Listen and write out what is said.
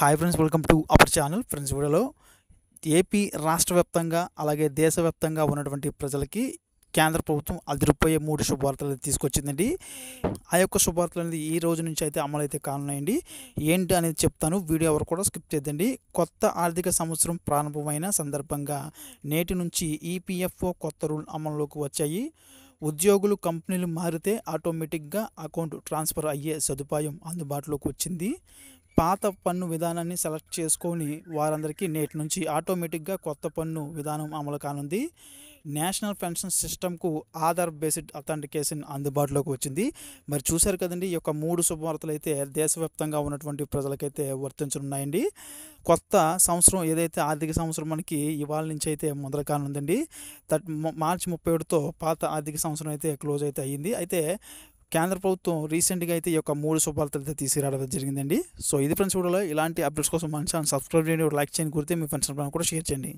hi friends welcome to our channel friends వీడియోలో AP రాష్ట్ర వ్యాప్తంగా అలాగే దేశవ్యాప్తంగా ఉన్నటువంటి ప్రజలకి కేంద్ర ప్రభుత్వం అదిరిపోయే మూడు శుభవార్తలు తీసుకొచ్చిందండి ఆ యొక్క శుభవార్తలు అనేది ఈ రోజు నుంచి అయితే అమలైతే కానున్నాయండి ఏంటి అనేది చెప్తాను వీడియో ఎవరు కూడా స్కిప్ చేద్దండి కొత్త ఆర్థిక సంవత్సరం ప్రారంభమైన సందర్భంగా నేటి నుంచి ఈపీఎఫ్ఓ e కొత్త రూల్ అమల్లోకి వచ్చాయి ఉద్యోగులు కంపెనీలు మారితే ఆటోమేటిక్గా అకౌంట్ ట్రాన్స్ఫర్ అయ్యే సదుపాయం అందుబాటులోకి వచ్చింది పాత పన్ను విధానాన్ని సెలెక్ట్ చేసుకొని వారందరికీ నేటి నుంచి ఆటోమేటిక్గా కొత్త పన్ను విధానం అమలు కానుంది నేషనల్ పెన్షన్ సిస్టమ్కు ఆధార్ బేసిడ్ అథెంటికేషన్ అందుబాటులోకి వచ్చింది మరి చూశారు కదండి ఈ యొక్క మూడు శుభవార్తలు అయితే దేశవ్యాప్తంగా ఉన్నటువంటి ప్రజలకైతే వర్తించనున్నాయండి కొత్త సంవత్సరం ఏదైతే ఆర్థిక సంవత్సరం మనకి ఇవాళ నుంచి అయితే మొదలు కానుందండి మార్చి ముప్పై ఏడుతో పాత ఆర్థిక సంవత్సరం అయితే క్లోజ్ అయితే అయ్యింది అయితే కేంద్ర ప్రభుత్వం రీసెంట్గా అయితే ఈ యొక్క మూడు శుభార్తలు అయితే తీసుకురావడం జరిగిందండి సో ఇది ఫ్రెండ్స్ కూడా ఇలాంటి అప్డేట్స్ కోసం మన ఛానల్ సబ్స్క్రైబ్ చేయండి లైక్ చేయండి గురితే మీ ఫ్రెండ్స్ కూడా షేర్ చేయండి